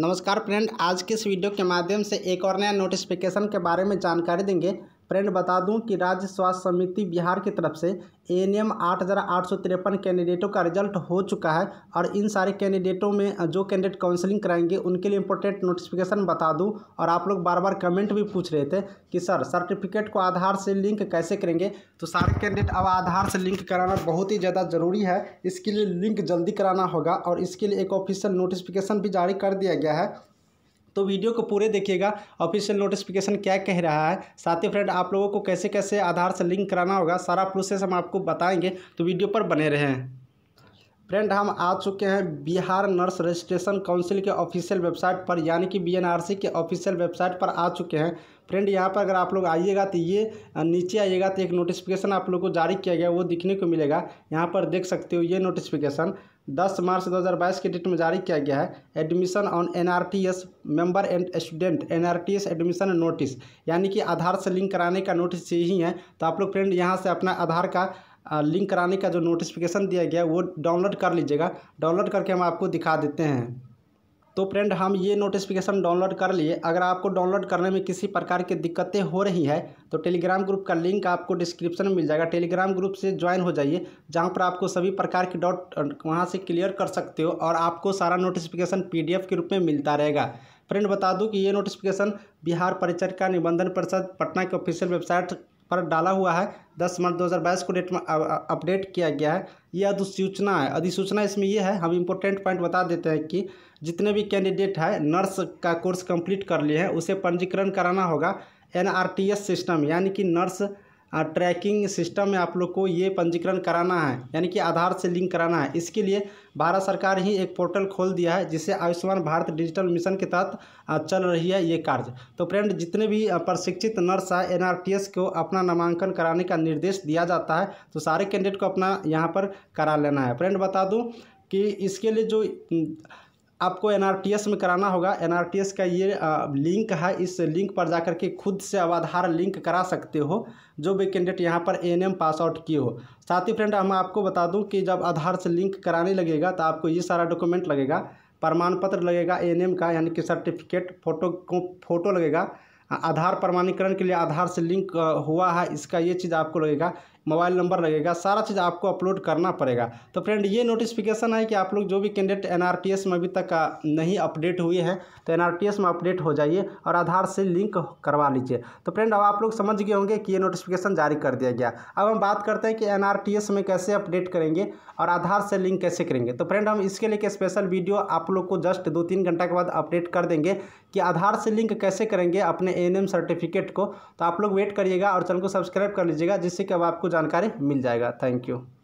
नमस्कार फ्रेंड आज के इस वीडियो के माध्यम से एक और नया नोटिफिकेशन के बारे में जानकारी देंगे फ्रेंड बता दूं कि राज्य स्वास्थ्य समिति बिहार की तरफ से ए एन एम आठ हज़ार आठ सौ तिरपन कैंडिडेटों का रिजल्ट हो चुका है और इन सारे कैंडिडेटों में जो कैंडिडेट काउंसलिंग कराएंगे उनके लिए इंपॉर्टेंट नोटिफिकेशन बता दूं और आप लोग बार बार कमेंट भी पूछ रहे थे कि सर सर्टिफिकेट को आधार से लिंक कैसे करेंगे तो सारे कैंडिडेट अब आधार से लिंक कराना बहुत ही ज़्यादा ज़रूरी है इसके लिए लिंक जल्दी कराना होगा और इसके लिए एक ऑफिशियल नोटिफिकेशन भी जारी कर दिया गया है तो वीडियो को पूरे देखिएगा ऑफिशियल नोटिफिकेशन क्या कह रहा है साथ ही फ्रेंड आप लोगों को कैसे कैसे आधार से लिंक कराना होगा सारा प्रोसेस हम आपको बताएंगे तो वीडियो पर बने रहें फ्रेंड हम आ चुके हैं बिहार नर्स रजिस्ट्रेशन काउंसिल के ऑफिशियल वेबसाइट पर यानी कि बीएनआरसी के ऑफिशियल वेबसाइट पर आ चुके हैं फ्रेंड यहाँ पर अगर आप लोग आइएगा तो ये नीचे आइएगा तो एक नोटिफिकेशन आप लोग को जारी किया गया वो दिखने को मिलेगा यहाँ पर देख सकते हो ये नोटिफिकेशन 10 मार्च 2022 के डेट में जारी किया गया है admission on NRTS member and student NRTS admission notice यानी कि आधार से लिंक कराने का नोटिस यही है तो आप लोग फ्रेंड यहाँ से अपना आधार का लिंक कराने का जो नोटिफिकेशन दिया गया है वो डाउनलोड कर लीजिएगा डाउनलोड करके हम आपको दिखा देते हैं तो फ्रेंड हम ये नोटिफिकेशन डाउनलोड कर लिए अगर आपको डाउनलोड करने में किसी प्रकार की दिक्कतें हो रही है तो टेलीग्राम ग्रुप का लिंक आपको डिस्क्रिप्शन में मिल जाएगा टेलीग्राम ग्रुप से ज्वाइन हो जाइए जहाँ पर आपको सभी प्रकार की डाउट वहाँ से क्लियर कर सकते हो और आपको सारा नोटिफिकेशन पी के रूप में मिलता रहेगा फ्रेंड बता दूँ कि ये नोटिफिकेशन बिहार परिचर का निबंधन परिषद पटना के ऑफिशियल वेबसाइट पर डाला हुआ है दस मार्च बाईस को डेट में अपडेट किया गया है ये अधिसूचना है अधिसूचना इसमें यह है हम इम्पोर्टेंट पॉइंट बता देते हैं कि जितने भी कैंडिडेट है नर्स का कोर्स कंप्लीट कर लिए हैं उसे पंजीकरण कराना होगा एन सिस्टम यानी कि नर्स ट्रैकिंग सिस्टम में आप लोग को ये पंजीकरण कराना है यानी कि आधार से लिंक कराना है इसके लिए भारत सरकार ही एक पोर्टल खोल दिया है जिसे आयुष्मान भारत डिजिटल मिशन के तहत चल रही है ये कार्य तो फ्रेंड जितने भी प्रशिक्षित नर्स है एन को अपना नामांकन कराने का निर्देश दिया जाता है तो सारे कैंडिडेट को अपना यहाँ पर करा लेना है फ्रेंड बता दूँ कि इसके लिए जो आपको एन में कराना होगा एन का ये आ, लिंक है इस लिंक पर जाकर के खुद से अब आधार लिंक करा सकते हो जो भी कैंडिडेट यहाँ पर ए पास आउट किए हो साथ ही फ्रेंड हम आपको बता दूँ कि जब आधार से लिंक कराने लगेगा तो आपको ये सारा डॉक्यूमेंट लगेगा प्रमाण पत्र लगेगा ए का यानी कि सर्टिफिकेट फ़ोटो को फ़ोटो लगेगा आधार प्रमाणीकरण के लिए आधार से लिंक हुआ है इसका ये चीज़ आपको लगेगा मोबाइल नंबर लगेगा सारा चीज़ आपको अपलोड करना पड़ेगा तो फ्रेंड ये नोटिफिकेशन है कि आप लोग जो भी कैंडिडेट एन में अभी तक नहीं अपडेट हुए हैं तो एन में अपडेट हो जाइए और आधार से लिंक करवा लीजिए तो फ्रेंड अब आप लोग समझ गए होंगे कि ये नोटिफिकेशन जारी कर दिया गया अब हम बात करते हैं कि एन में कैसे अपडेट करेंगे और आधार से लिंक कैसे करेंगे तो फ्रेंड हम इसके लिए स्पेशल वीडियो आप लोग को जस्ट दो तीन घंटा के बाद अपडेट कर देंगे कि आधार से लिंक कैसे करेंगे अपने ए सर्टिफिकेट को तो आप लोग वेट करिएगा और चैनल को सब्सक्राइब कर लीजिएगा जिससे कि अब आपको जानकारी मिल जाएगा थैंक यू